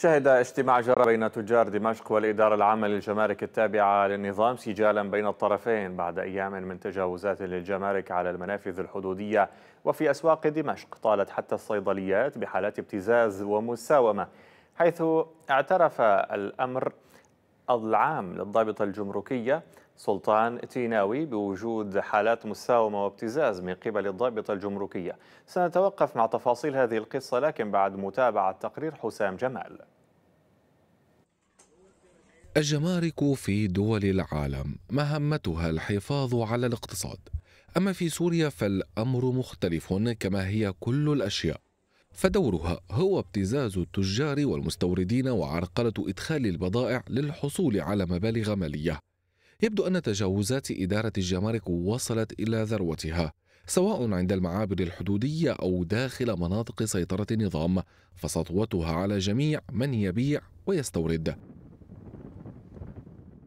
شهد اجتماع جرى بين تجار دمشق والإدارة العامة للجمارك التابعة للنظام سجالا بين الطرفين بعد أيام من تجاوزات للجمارك على المنافذ الحدودية وفي أسواق دمشق طالت حتى الصيدليات بحالات ابتزاز ومساومة حيث اعترف الأمر العام للضابطة الجمركية سلطان تيناوي بوجود حالات مساومة وابتزاز من قبل الضابطة الجمركية سنتوقف مع تفاصيل هذه القصة لكن بعد متابعة تقرير حسام جمال الجمارك في دول العالم مهمتها الحفاظ على الاقتصاد أما في سوريا فالأمر مختلف كما هي كل الأشياء فدورها هو ابتزاز التجار والمستوردين وعرقلة إدخال البضائع للحصول على مبالغ مالية يبدو أن تجاوزات إدارة الجمارك وصلت إلى ذروتها سواء عند المعابر الحدودية أو داخل مناطق سيطرة النظام فسطوتها على جميع من يبيع ويستورد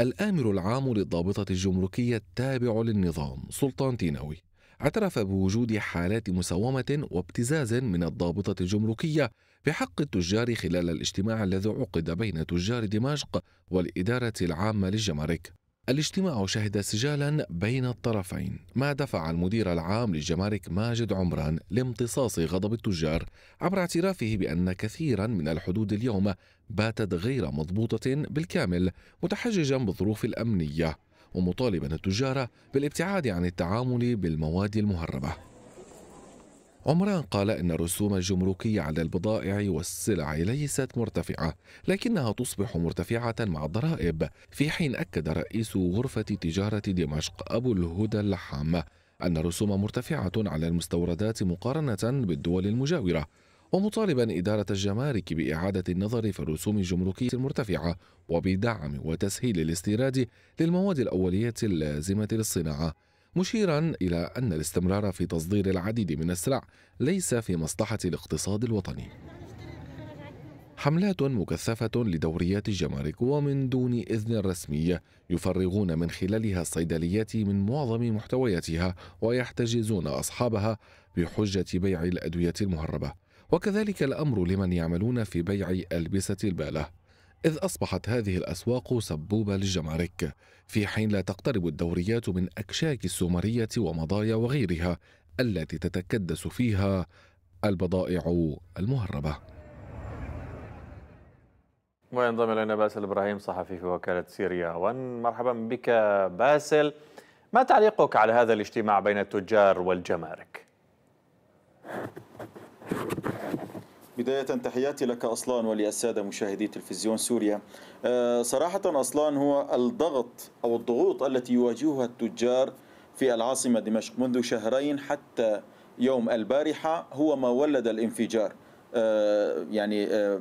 الآمر العام للضابطة الجمركية التابع للنظام سلطان تينوي اعترف بوجود حالات مساومة وابتزاز من الضابطة الجمركية بحق التجار خلال الاجتماع الذي عقد بين تجار دمشق والإدارة العامة للجمارك الاجتماع شهد سجالا بين الطرفين ما دفع المدير العام للجمارك ماجد عمران لامتصاص غضب التجار عبر اعترافه بأن كثيرا من الحدود اليوم باتت غير مضبوطة بالكامل متحججا بالظروف الأمنية ومطالبا التجار بالابتعاد عن التعامل بالمواد المهربة عمران قال إن الرسوم الجمركية على البضائع والسلع ليست مرتفعة لكنها تصبح مرتفعة مع الضرائب في حين أكد رئيس غرفة تجارة دمشق أبو الهدى اللحام أن الرسوم مرتفعة على المستوردات مقارنة بالدول المجاورة ومطالبا إدارة الجمارك بإعادة النظر في الرسوم الجمركية المرتفعة وبدعم وتسهيل الاستيراد للمواد الأولية اللازمة للصناعة مشيرا إلى أن الاستمرار في تصدير العديد من السلع ليس في مصلحة الاقتصاد الوطني حملات مكثفة لدوريات الجمارك ومن دون إذن رسمي يفرغون من خلالها الصيدليات من معظم محتوياتها ويحتجزون أصحابها بحجة بيع الأدوية المهربة وكذلك الأمر لمن يعملون في بيع ألبسة البالة إذ أصبحت هذه الأسواق سبوبة للجمارك في حين لا تقترب الدوريات من أكشاك السومرية ومضايا وغيرها التي تتكدس فيها البضائع المهربة وينضم إلينا باسل إبراهيم صحفي في وكالة سيريا وان مرحبا بك باسل ما تعليقك على هذا الاجتماع بين التجار والجمارك؟ بداية تحياتي لك أصلان وللسادة مشاهدي تلفزيون سوريا آه، صراحة أصلان هو الضغط أو الضغوط التي يواجهها التجار في العاصمة دمشق منذ شهرين حتى يوم البارحة هو ما ولد الانفجار آه، يعني آه،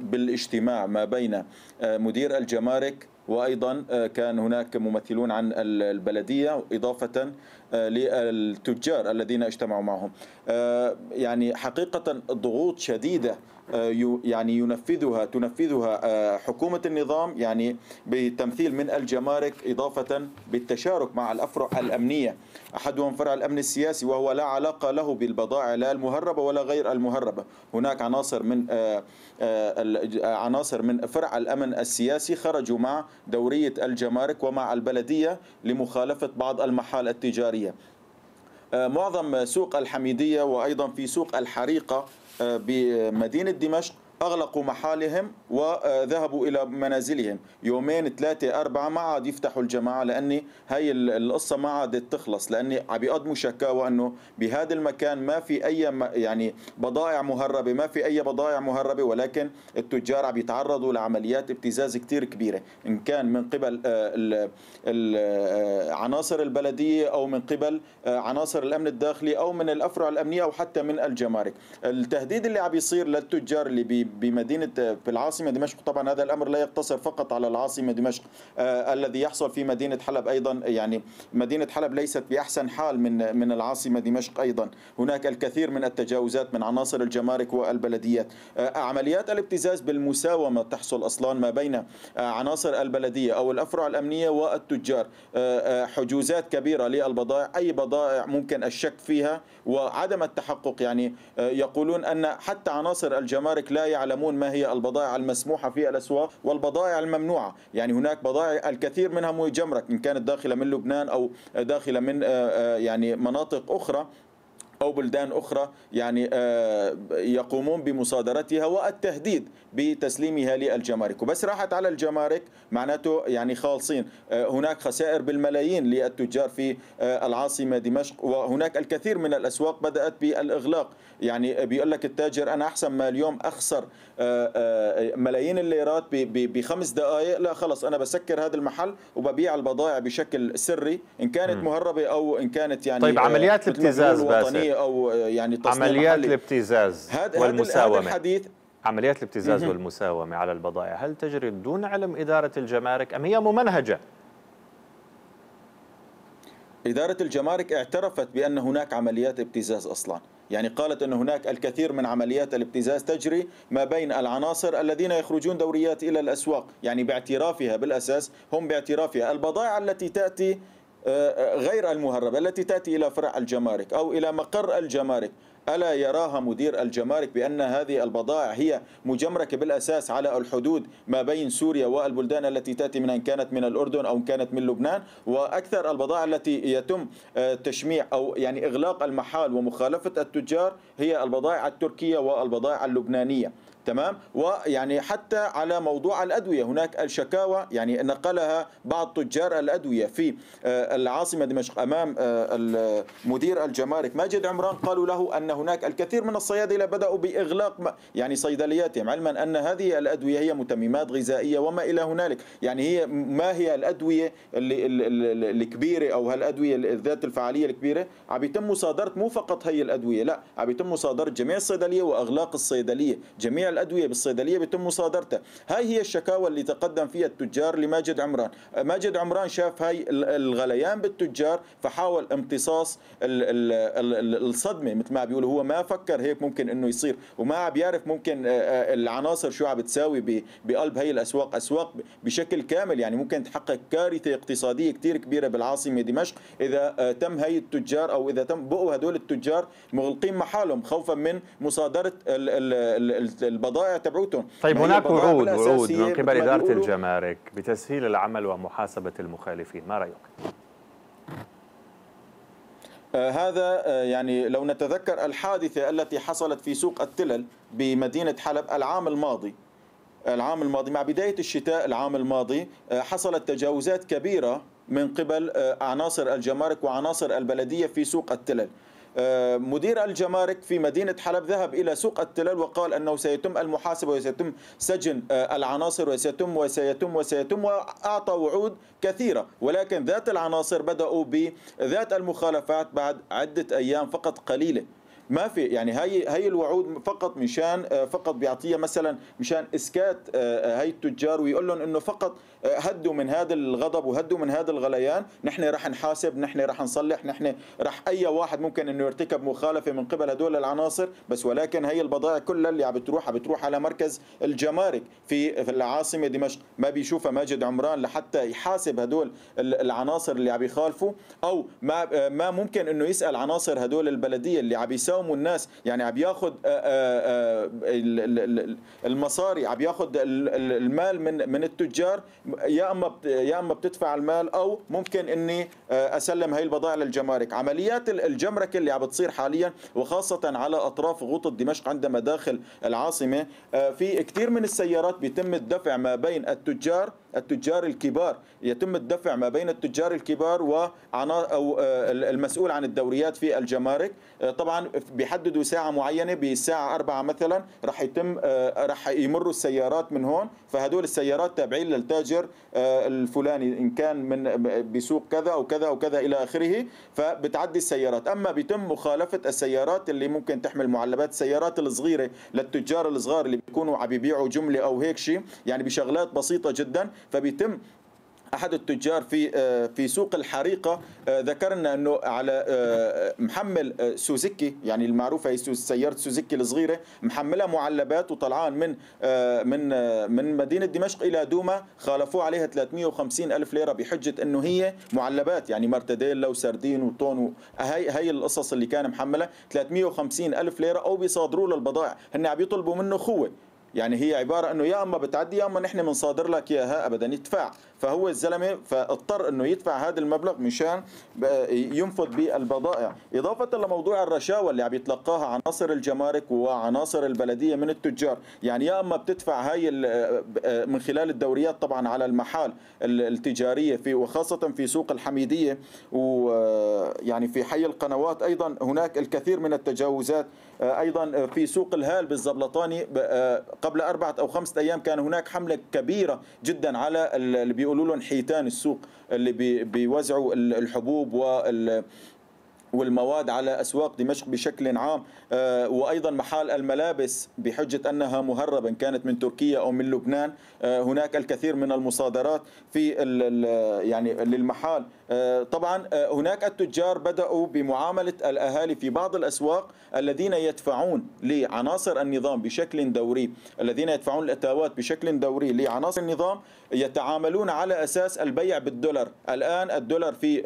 بالاجتماع ما بين مدير الجمارك وايضا آه، كان هناك ممثلون عن البلديه اضافه آه، للتجار الذين اجتمعوا معهم آه، يعني حقيقه ضغوط شديده آه، يعني ينفذها تنفذها آه، حكومة النظام يعني بتمثيل من الجمارك إضافة بالتشارك مع الأفرع الأمنية أحدهم فرع الأمن السياسي وهو لا علاقة له بالبضائع لا المهربة ولا غير المهربة هناك عناصر من آه، عناصر من فرع الأمن السياسي خرجوا مع دورية الجمارك ومع البلدية لمخالفة بعض المحال التجارية آه، معظم سوق الحميدية وأيضا في سوق الحريقة آه، بمدينة دمشق أغلقوا محالهم وذهبوا إلى منازلهم يومين ثلاثة أربعة ما عاد يفتحوا الجماعة لأني هاي القصة ما عادت تخلص لأني عم بيقدموا شكاوى أنه بهذا المكان ما في أي يعني بضائع مهربة ما في أي بضائع مهربة ولكن التجار عم يتعرضوا لعمليات ابتزاز كتير كبيرة إن كان من قبل آه، آه، عناصر البلدية أو من قبل آه، عناصر الأمن الداخلي أو من الأفرع الأمنية أو حتى من الجمارك التهديد اللي عم بيصير للتجار اللي بمدينه في العاصمه دمشق طبعا هذا الامر لا يقتصر فقط على العاصمه دمشق آه الذي يحصل في مدينه حلب ايضا يعني مدينه حلب ليست باحسن حال من من العاصمه دمشق ايضا هناك الكثير من التجاوزات من عناصر الجمارك والبلديات آه عمليات الابتزاز بالمساومه تحصل اصلا ما بين آه عناصر البلديه او الافرع الامنيه والتجار آه، آه، حجوزات كبيره للبضائع اي بضائع ممكن الشك فيها وعدم التحقق يعني آه، يقولون ان حتى عناصر الجمارك لا يعني يعلمون ما هي البضائع المسموحة في الأسواق والبضائع الممنوعة يعني هناك بضائع الكثير منها مجمرك إن كانت داخلة من لبنان أو داخلة من آه، آه، يعني مناطق أخرى أو بلدان أخرى يعني آه، يقومون بمصادرتها والتهديد بتسليمها للجمارك وبس راحت على الجمارك معناته يعني خالصين آه، هناك خسائر بالملايين للتجار في آه، العاصمة دمشق وهناك الكثير من الأسواق بدأت بالإغلاق يعني بيقول لك التاجر أنا أحسن ما اليوم أخسر آه، آه، ملايين الليرات بخمس دقائق لا خلص انا بسكر هذا المحل وببيع البضائع بشكل سري ان كانت مهربه او ان كانت يعني طيب آه، عمليات الابتزاز وطنيه او يعني عمليات محلي. الابتزاز والمساومه هذا الحديث عمليات الابتزاز والمساومه على البضائع هل تجري دون علم اداره الجمارك ام هي ممنهجه إدارة الجمارك اعترفت بأن هناك عمليات ابتزاز أصلا يعني قالت أن هناك الكثير من عمليات الابتزاز تجري ما بين العناصر الذين يخرجون دوريات إلى الأسواق يعني باعترافها بالأساس هم باعترافها البضائع التي تأتي آه، آه، غير المهربة التي تأتي إلى فرع الجمارك أو إلى مقر الجمارك ألا يراها مدير الجمارك بأن هذه البضائع هي مجمركة بالأساس على الحدود ما بين سوريا والبلدان التي تأتي من إن كانت من الأردن أو إن كانت من لبنان وأكثر البضائع التي يتم آه، تشميع أو يعني إغلاق المحال ومخالفة التجار هي البضائع التركية والبضائع اللبنانية تمام ويعني حتى على موضوع الأدوية هناك الشكاوى يعني نقلها بعض تجار الأدوية في آه، العاصمة دمشق أمام آه، مدير الجمارك ماجد عمران قالوا له أن هناك الكثير من الصيادلة بدأوا بإغلاق يعني صيدلياتهم علما أن هذه الأدوية هي متممات غذائية وما إلى هنالك يعني هي ما هي الأدوية الكبيرة أو هالأدوية ذات الفعالية الكبيرة عم يتم مصادرة مو فقط هي الأدوية لا عم يتم مصادرة جميع الصيدلية وأغلاق الصيدلية جميع الأدوية بالصيدلية بيتم مصادرتها هاي هي الشكاوى اللي تقدم فيها التجار لماجد عمران ماجد عمران شاف هاي الغليان بالتجار فحاول امتصاص الصدمة مثل ما بيقولوا هو ما فكر هيك ممكن انه يصير وما عم بيعرف ممكن آه، آه، العناصر شو عم بتساوي بقلب هي الاسواق اسواق بشكل كامل يعني ممكن تحقق كارثة اقتصادية كثير كبيرة بالعاصمة دمشق إذا آه، تم هي التجار أو إذا تم بقوا هدول التجار مغلقين محالهم خوفا من مصادرة البضائع تبعوتهم طيب هناك وعود وعود من قبل إدارة الجمارك بتسهيل العمل ومحاسبة المخالفين ما رأيك؟ آه، هذا آه، يعني لو نتذكر الحادثة التي حصلت في سوق التلل بمدينة حلب العام الماضي العام الماضي مع بداية الشتاء العام الماضي آه، حصلت تجاوزات كبيرة من قبل عناصر الجمارك وعناصر البلدية في سوق التلل آه، مدير الجمارك في مدينة حلب ذهب إلى سوق التلال وقال أنه سيتم المحاسبة وسيتم سجن آه، العناصر وسيتم وسيتم وسيتم وأعطى وعود كثيرة ولكن ذات العناصر بدأوا بذات المخالفات بعد عدة أيام فقط قليلة ما في يعني هي هي الوعود فقط مشان آه، فقط بيعطيها مثلا مشان اسكات هي التجار ويقول لهم انه فقط هدوا من هذا الغضب وهدوا من هذا الغليان نحن رح نحاسب نحن رح نصلح نحن رح أي واحد ممكن أنه يرتكب مخالفة من قبل هدول العناصر بس ولكن هي البضائع كلها اللي عم بتروح عم بتروح على مركز الجمارك في العاصمة دمشق ما بيشوفها ماجد عمران لحتى يحاسب هدول العناصر اللي عم يخالفوا أو ما, ما ممكن أنه يسأل عناصر هدول البلدية اللي عم يساوموا الناس يعني عم ياخذ المصاري عم ياخذ المال من من التجار يا اما يا اما بتدفع المال او ممكن اني آه، اسلم هي البضائع للجمارك عمليات الجمركه اللي عم بتصير حاليا وخاصه على اطراف غوطه دمشق عندما داخل العاصمه آه، في كثير من السيارات بيتم الدفع ما بين التجار التجار الكبار يتم الدفع ما بين التجار الكبار وعنا أو آه، المسؤول عن الدوريات في الجمارك آه، طبعا بيحددوا ساعة معينة بالساعة أربعة مثلا رح يتم آه، رح يمروا السيارات من هون فهدول السيارات تابعين للتاجر الفلاني إن كان من بسوق كذا أو كذا أو كذا إلى آخره فبتعدي السيارات أما بيتم مخالفة السيارات اللي ممكن تحمل معلبات السيارات الصغيرة للتجار الصغار اللي بيكونوا عم يبيعوا جملة أو هيك شيء يعني بشغلات بسيطة جدا فبيتم احد التجار في آه، في سوق الحريقه آه، ذكرنا انه على آه، محمل سوزكي يعني المعروفه هي سياره سوزكي الصغيره محملها معلبات وطلعان من من من مدينه دمشق الى دوما خالفوه عليها 350 الف ليره بحجه انه هي معلبات يعني مرتديلا وسردين وطون هي هي القصص اللي كان محملها 350 الف ليره او بيصادروا له البضائع هن عم يطلبوا منه خوه يعني هي عباره انه يا اما بتعدي يا اما نحن بنصادر لك اياها ابدا يدفع فهو الزلمه فاضطر انه يدفع هذا المبلغ مشان ينفذ بالبضائع اضافه لموضوع الرشاوى اللي عم يتلقاها عناصر الجمارك وعناصر البلديه من التجار يعني يا اما بتدفع هاي آه، من خلال الدوريات طبعا على المحال التجاريه في وخاصه في سوق الحميديه ويعني آه، في حي القنوات ايضا هناك الكثير من التجاوزات آه، ايضا في سوق الهال بالزبلطاني قبل اربعه او خمسه ايام كان هناك حمله كبيره جدا على البيوت بيقولوا لهم حيتان السوق اللي بيوزعوا الحبوب وال والمواد على أسواق دمشق بشكل عام آه، وأيضا محال الملابس بحجة أنها مهربة إن كانت من تركيا أو من لبنان آه، هناك الكثير من المصادرات في يعني للمحال آه، طبعا هناك التجار بدأوا بمعاملة الأهالي في بعض الأسواق الذين يدفعون لعناصر النظام بشكل دوري الذين يدفعون الأتاوات بشكل دوري لعناصر النظام يتعاملون على أساس البيع بالدولار الآن الدولار في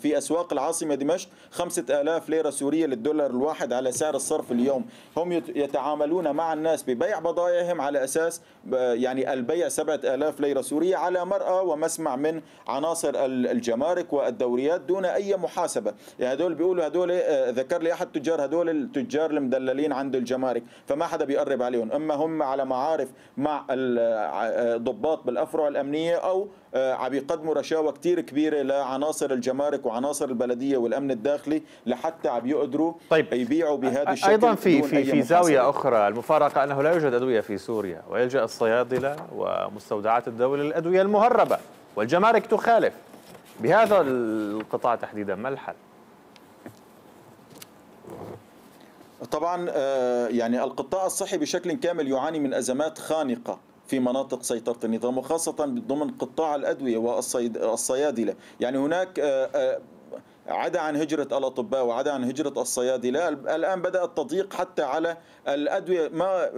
في أسواق العاصمة دمشق 5000 ليرة سورية للدولار الواحد على سعر الصرف اليوم هم يتعاملون مع الناس ببيع بضائعهم على أساس يعني البيع 7000 ليرة سورية على مرأى ومسمع من عناصر الجمارك والدوريات دون أي محاسبة يعني هدول بيقولوا هدول آه، ذكر لي أحد تجار هدول التجار المدللين عند الجمارك فما حدا بيقرب عليهم إما هم على معارف مع الضباط آه، آه، بالأفرع الأمنية أو عم يقدموا رشاوى كثير كبيرة لعناصر الجمارك وعناصر البلدية والأمن الداخلي العقلي لحتى عم يقدروا طيب. يبيعوا بهذا الشكل ايضا في في في زاويه اخرى المفارقه انه لا يوجد ادويه في سوريا ويلجا الصيادله ومستودعات الدوله للادويه المهربه والجمارك تخالف بهذا القطاع تحديدا ما الحل؟ طبعا آه، يعني القطاع الصحي بشكل كامل يعاني من ازمات خانقه في مناطق سيطرة النظام وخاصة ضمن قطاع الأدوية والصيادلة يعني هناك آه، آه، عدا عن هجرة الأطباء وعدا عن هجرة الصيادلة الآن بدأ التضييق حتى على الأدوية ما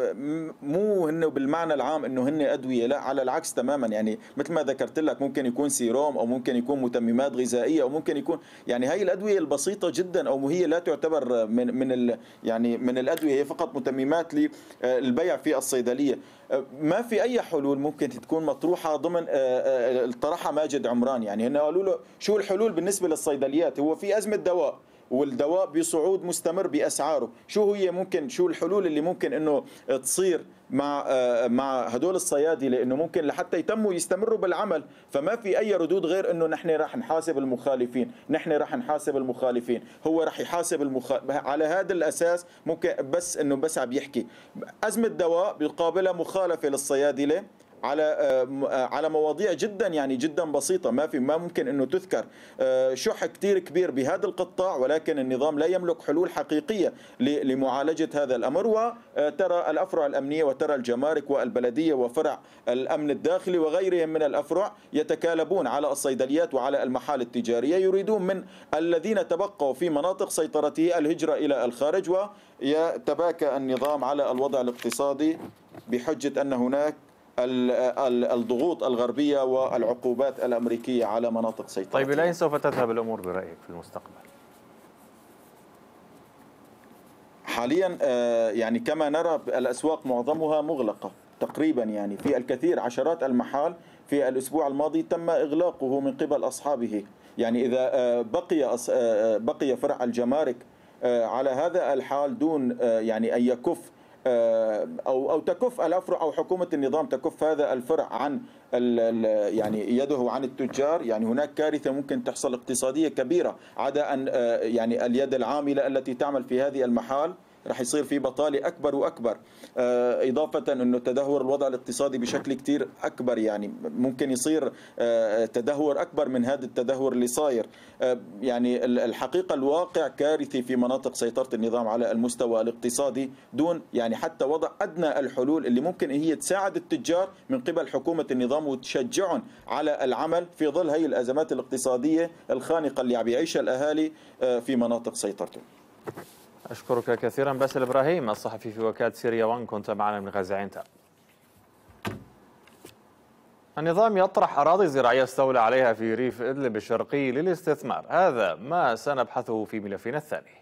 مو هن بالمعنى العام أنه هن أدوية لا على العكس تماما يعني مثل ما ذكرت لك ممكن يكون سيروم أو ممكن يكون متممات غذائية أو ممكن يكون يعني هاي الأدوية البسيطة جدا أو هي لا تعتبر من من ال يعني من الأدوية هي فقط متممات للبيع في الصيدلية ما في أي حلول ممكن تكون مطروحة ضمن طرحها ماجد عمران يعني هن قالوا له شو الحلول بالنسبة للصيدليات هو في أزمة دواء والدواء بصعود مستمر باسعاره شو هي ممكن شو الحلول اللي ممكن انه تصير مع آه، مع هدول الصيادله انه ممكن لحتى يتموا يستمروا بالعمل فما في اي ردود غير انه نحن رح نحاسب المخالفين نحن رح نحاسب المخالفين هو رح يحاسب المخ... على هذا الاساس ممكن بس انه بس عم يحكي ازمه دواء بيقابلها مخالفه للصيادله على آه، آه، على مواضيع جدا يعني جدا بسيطه ما في ما ممكن انه تذكر آه، شح كثير كبير بهذا القطاع ولكن النظام لا يملك حلول حقيقيه لمعالجه هذا الامر وترى الافرع الامنيه وترى الجمارك والبلديه وفرع الامن الداخلي وغيرهم من الافرع يتكالبون على الصيدليات وعلى المحال التجاريه يريدون من الذين تبقوا في مناطق سيطرته الهجره الى الخارج ويتباكى النظام على الوضع الاقتصادي بحجه ان هناك الضغوط الغربية والعقوبات الأمريكية على مناطق سيطرة طيب إلى أين سوف تذهب الأمور برأيك في المستقبل؟ حاليا آه، يعني كما نرى الأسواق معظمها مغلقة تقريبا يعني في الكثير عشرات المحال في الأسبوع الماضي تم إغلاقه من قبل أصحابه يعني إذا آه، بقي آه، بقي فرع الجمارك على هذا الحال دون يعني أن يكف آه، او او تكف الافرع او حكومه النظام تكف هذا الفرع عن يعني يده عن التجار يعني هناك كارثه ممكن تحصل اقتصاديه كبيره عدا ان آه، يعني اليد العامله التي تعمل في هذه المحال راح يصير في بطاله اكبر واكبر آه، اضافه انه تدهور الوضع الاقتصادي بشكل كتير اكبر يعني ممكن يصير آه، تدهور اكبر من هذا التدهور اللي صاير آه، يعني الحقيقه الواقع كارثي في مناطق سيطره النظام على المستوى الاقتصادي دون يعني حتى وضع ادنى الحلول اللي ممكن هي تساعد التجار من قبل حكومه النظام وتشجعهم على العمل في ظل هي الازمات الاقتصاديه الخانقه اللي عم يعيشها الاهالي في مناطق سيطرته. أشكرك كثيرا باسل إبراهيم الصحفي في وكالة سيريا وان كنت معنا من غزة عينتا النظام يطرح أراضي زراعية استولى عليها في ريف إدلب الشرقي للاستثمار هذا ما سنبحثه في ملفنا الثاني